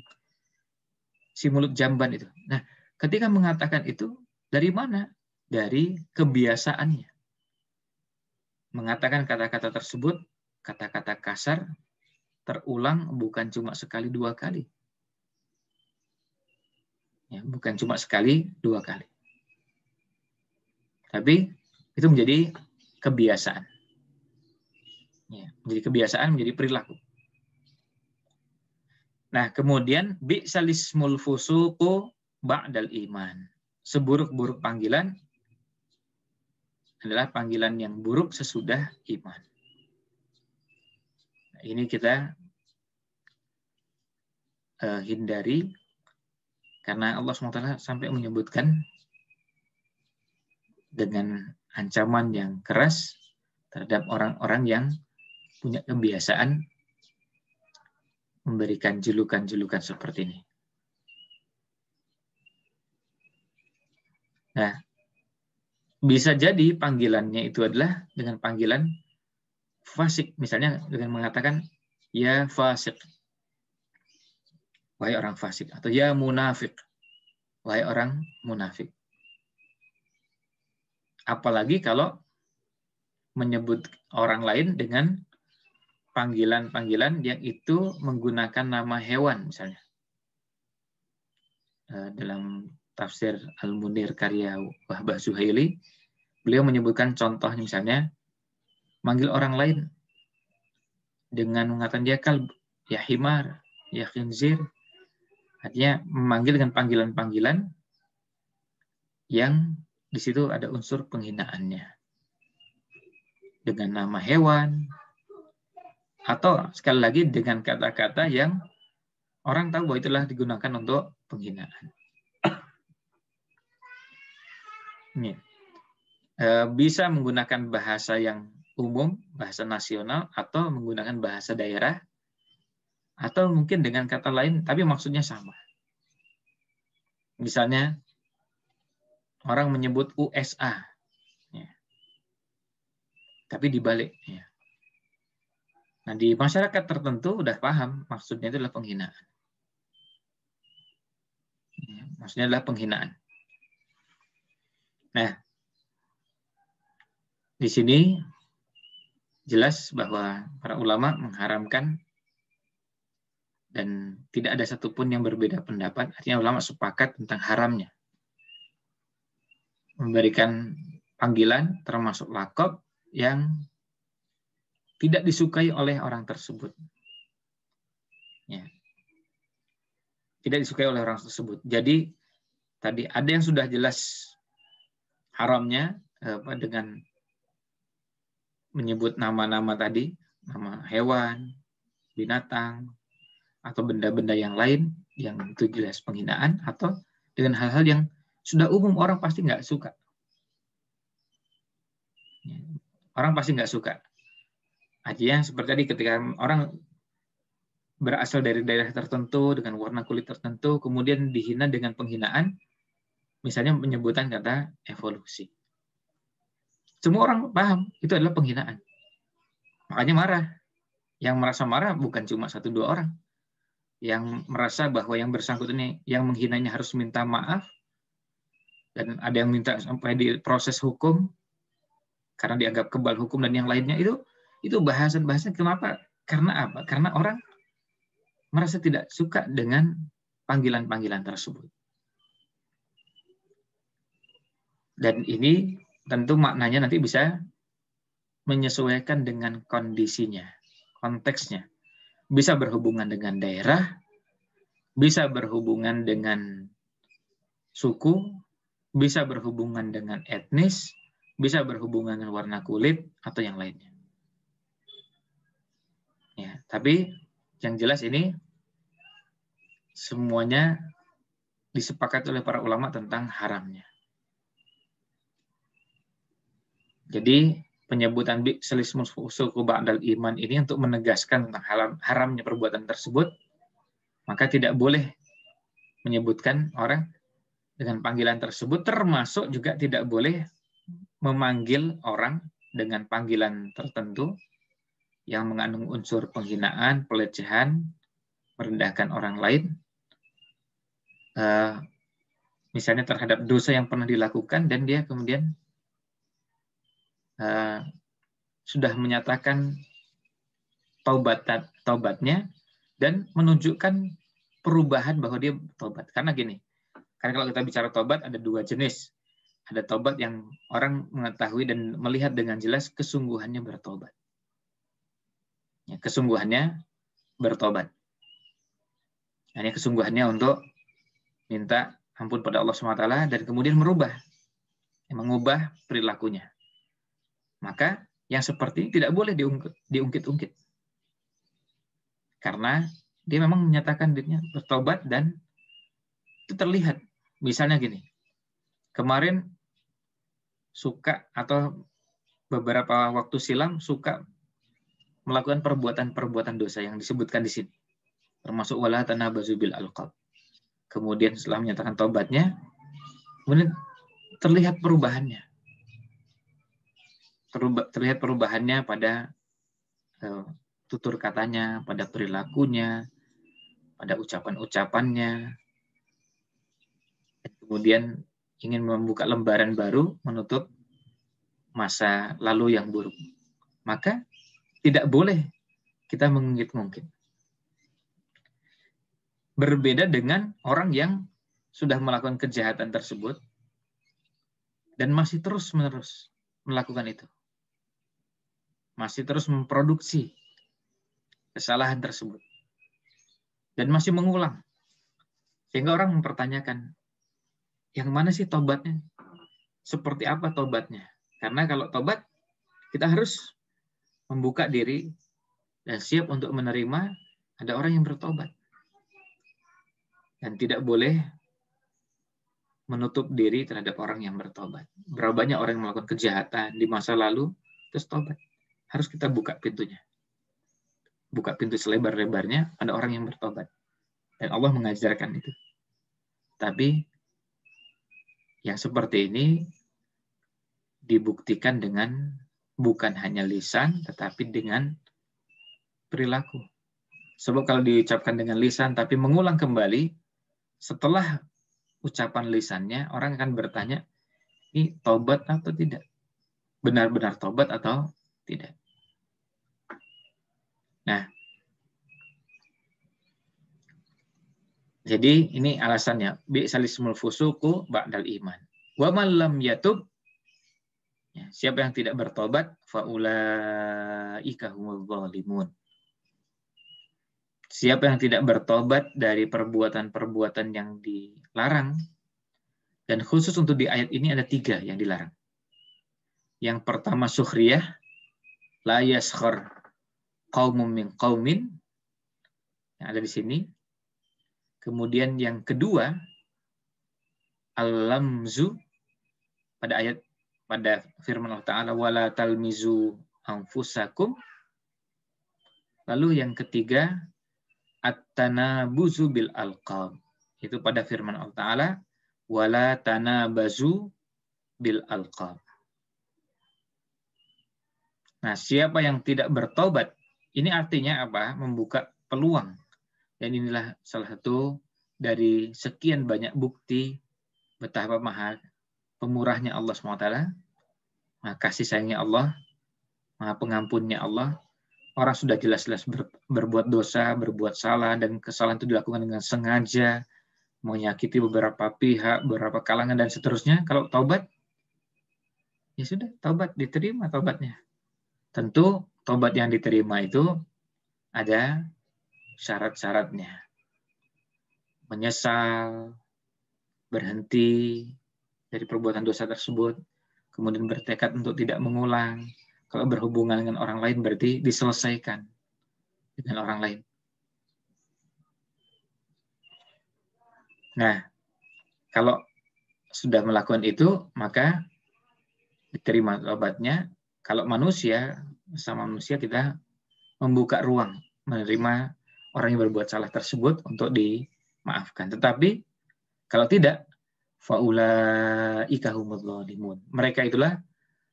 si mulut jamban itu. Nah, ketika mengatakan itu dari mana? Dari kebiasaannya. Mengatakan kata-kata tersebut, kata-kata kasar terulang bukan cuma sekali dua kali. Ya, bukan cuma sekali dua kali tapi itu menjadi kebiasaan. Ya, menjadi kebiasaan, menjadi perilaku. Nah, kemudian salismul fusuqu ba'dal iman. Seburuk-buruk panggilan adalah panggilan yang buruk sesudah iman. Nah, ini kita uh, hindari karena Allah SWT sampai menyebutkan dengan ancaman yang keras terhadap orang-orang yang punya kebiasaan memberikan julukan-julukan seperti ini. Nah, bisa jadi panggilannya itu adalah dengan panggilan fasik, misalnya dengan mengatakan ya fasik, wahai orang fasik, atau ya munafik, wahai orang munafik apalagi kalau menyebut orang lain dengan panggilan-panggilan yang itu menggunakan nama hewan misalnya. Eh, dalam tafsir Al-Munir karya Wahbah Zuhaili, beliau menyebutkan contohnya misalnya, manggil orang lain dengan mengatakan dia ya kalb, ya himar, ya khinzir. Artinya memanggil dengan panggilan-panggilan yang di situ ada unsur penghinaannya. Dengan nama hewan, atau sekali lagi dengan kata-kata yang orang tahu bahwa itulah digunakan untuk penghinaan. Ini. E, bisa menggunakan bahasa yang umum, bahasa nasional, atau menggunakan bahasa daerah, atau mungkin dengan kata lain, tapi maksudnya sama. Misalnya, orang menyebut USA. Ya. Tapi dibalik. Ya. Nah, di masyarakat tertentu udah paham maksudnya itu adalah penghinaan. Ya, maksudnya adalah penghinaan. Nah, di sini jelas bahwa para ulama mengharamkan dan tidak ada satupun yang berbeda pendapat. Artinya ulama sepakat tentang haramnya memberikan panggilan termasuk lakop yang tidak disukai oleh orang tersebut. Ya. Tidak disukai oleh orang tersebut. Jadi tadi ada yang sudah jelas haramnya dengan menyebut nama-nama tadi, nama hewan, binatang, atau benda-benda yang lain yang itu jelas penghinaan atau dengan hal-hal yang sudah umum orang pasti nggak suka. Ya, orang pasti nggak suka. Artinya seperti tadi ketika orang berasal dari daerah tertentu dengan warna kulit tertentu kemudian dihina dengan penghinaan misalnya penyebutan kata evolusi. Semua orang paham itu adalah penghinaan. Makanya marah. Yang merasa marah bukan cuma satu dua orang. Yang merasa bahwa yang bersangkutan ini yang menghinanya harus minta maaf dan ada yang minta sampai di proses hukum karena dianggap kebal hukum dan yang lainnya itu itu bahasan-bahasan kenapa? Karena apa? Karena orang merasa tidak suka dengan panggilan-panggilan tersebut. Dan ini tentu maknanya nanti bisa menyesuaikan dengan kondisinya, konteksnya. Bisa berhubungan dengan daerah, bisa berhubungan dengan suku, bisa berhubungan dengan etnis, bisa berhubungan dengan warna kulit atau yang lainnya. Ya, tapi yang jelas ini semuanya disepakati oleh para ulama tentang haramnya. Jadi penyebutan selismus usulku ba'dal iman ini untuk menegaskan tentang haram, haramnya perbuatan tersebut, maka tidak boleh menyebutkan orang dengan panggilan tersebut termasuk juga tidak boleh memanggil orang dengan panggilan tertentu yang mengandung unsur penghinaan, pelecehan, merendahkan orang lain. Eh, misalnya terhadap dosa yang pernah dilakukan dan dia kemudian eh, sudah menyatakan taubatnya dan menunjukkan perubahan bahwa dia taubat. Karena gini, karena kalau kita bicara tobat ada dua jenis. Ada tobat yang orang mengetahui dan melihat dengan jelas kesungguhannya bertobat. Ya, kesungguhannya bertobat. Hanya kesungguhannya untuk minta ampun pada Allah SWT dan kemudian merubah. Ya, mengubah perilakunya. Maka yang seperti ini tidak boleh diungkit-ungkit. Karena dia memang menyatakan dirinya bertobat dan itu terlihat misalnya gini, kemarin suka atau beberapa waktu silam suka melakukan perbuatan-perbuatan dosa yang disebutkan di sini, termasuk wala al alqab. Kemudian setelah menyatakan taubatnya, kemudian terlihat perubahannya. Terlihat perubahannya pada eh, tutur katanya, pada perilakunya, pada ucapan-ucapannya, kemudian ingin membuka lembaran baru menutup masa lalu yang buruk. Maka tidak boleh kita mengungkit mungkin. Berbeda dengan orang yang sudah melakukan kejahatan tersebut dan masih terus-menerus melakukan itu. Masih terus memproduksi kesalahan tersebut. Dan masih mengulang. Sehingga orang mempertanyakan, yang mana sih tobatnya? Seperti apa tobatnya? Karena kalau tobat, kita harus membuka diri dan siap untuk menerima ada orang yang bertobat. Dan tidak boleh menutup diri terhadap orang yang bertobat. Berapa banyak orang yang melakukan kejahatan di masa lalu, terus tobat. Harus kita buka pintunya. Buka pintu selebar-lebarnya, ada orang yang bertobat. Dan Allah mengajarkan itu. Tapi yang seperti ini dibuktikan dengan bukan hanya lisan, tetapi dengan perilaku. Sebab kalau diucapkan dengan lisan, tapi mengulang kembali, setelah ucapan lisannya, orang akan bertanya, ini tobat atau tidak? Benar-benar tobat atau tidak? Nah, Jadi ini alasannya. Bi salismul fusuku ba'dal iman. Wa man lam yatub ya, siapa yang tidak bertobat faulaika humul zalimun. Siapa yang tidak bertobat dari perbuatan-perbuatan yang dilarang dan khusus untuk di ayat ini ada tiga yang dilarang. Yang pertama sukhriyah la yaskhar qaumun min qaumin yang ada di sini Kemudian yang kedua, alamzu pada ayat pada firman Allah Ta'ala wala talmizu anfusakum. Lalu yang ketiga at-tanabuzu bil alqab. Itu pada firman Allah Ta'ala wala tanabazu bil alqab. Nah, siapa yang tidak bertobat, ini artinya apa? Membuka peluang dan inilah salah satu dari sekian banyak bukti betapa mahal pemurahnya Allah SWT, maha kasih sayangnya Allah, maha pengampunnya Allah. Orang sudah jelas-jelas ber, berbuat dosa, berbuat salah, dan kesalahan itu dilakukan dengan sengaja, menyakiti beberapa pihak, beberapa kalangan, dan seterusnya. Kalau taubat, ya sudah, taubat diterima taubatnya. Tentu taubat yang diterima itu ada syarat-syaratnya. Menyesal, berhenti dari perbuatan dosa tersebut, kemudian bertekad untuk tidak mengulang. Kalau berhubungan dengan orang lain berarti diselesaikan dengan orang lain. Nah, kalau sudah melakukan itu, maka diterima obatnya. Kalau manusia, sama manusia kita membuka ruang menerima orang yang berbuat salah tersebut untuk dimaafkan. Tetapi kalau tidak, faula ikahumudzalimun. Mereka itulah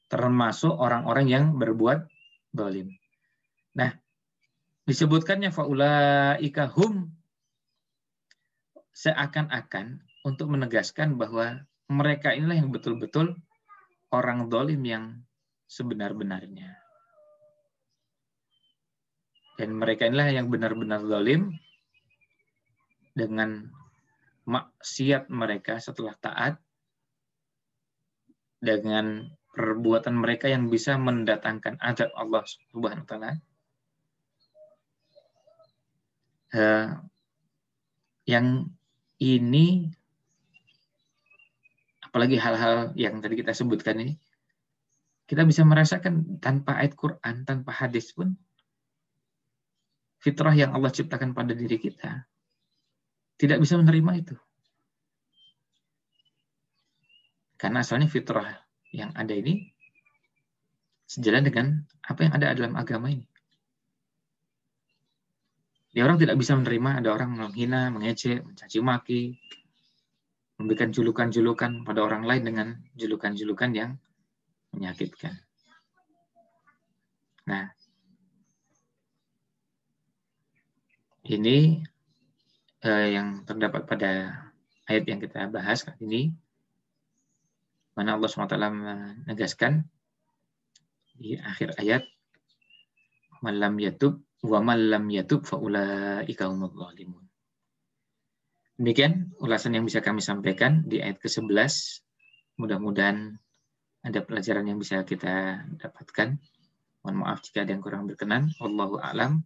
termasuk orang-orang yang berbuat zalim. Nah, disebutkannya faula ikahum seakan-akan untuk menegaskan bahwa mereka inilah yang betul-betul orang dolim yang sebenar-benarnya. Dan mereka inilah yang benar-benar zalim dengan maksiat mereka setelah taat dengan perbuatan mereka yang bisa mendatangkan azab Allah Subhanahu wa taala. yang ini apalagi hal-hal yang tadi kita sebutkan ini kita bisa merasakan tanpa ayat Quran, tanpa hadis pun fitrah yang Allah ciptakan pada diri kita, tidak bisa menerima itu. Karena asalnya fitrah yang ada ini sejalan dengan apa yang ada dalam agama ini. orang tidak bisa menerima ada orang menghina, mengecek, mencaci maki, memberikan julukan-julukan pada orang lain dengan julukan-julukan yang menyakitkan. Nah, ini eh, yang terdapat pada ayat yang kita bahas kali ini, mana Allah SWT menegaskan di akhir ayat, malam yatub wa malam yatub faula ikaumul Demikian ulasan yang bisa kami sampaikan di ayat ke-11. Mudah-mudahan ada pelajaran yang bisa kita dapatkan. Mohon maaf jika ada yang kurang berkenan. Allahu a'lam.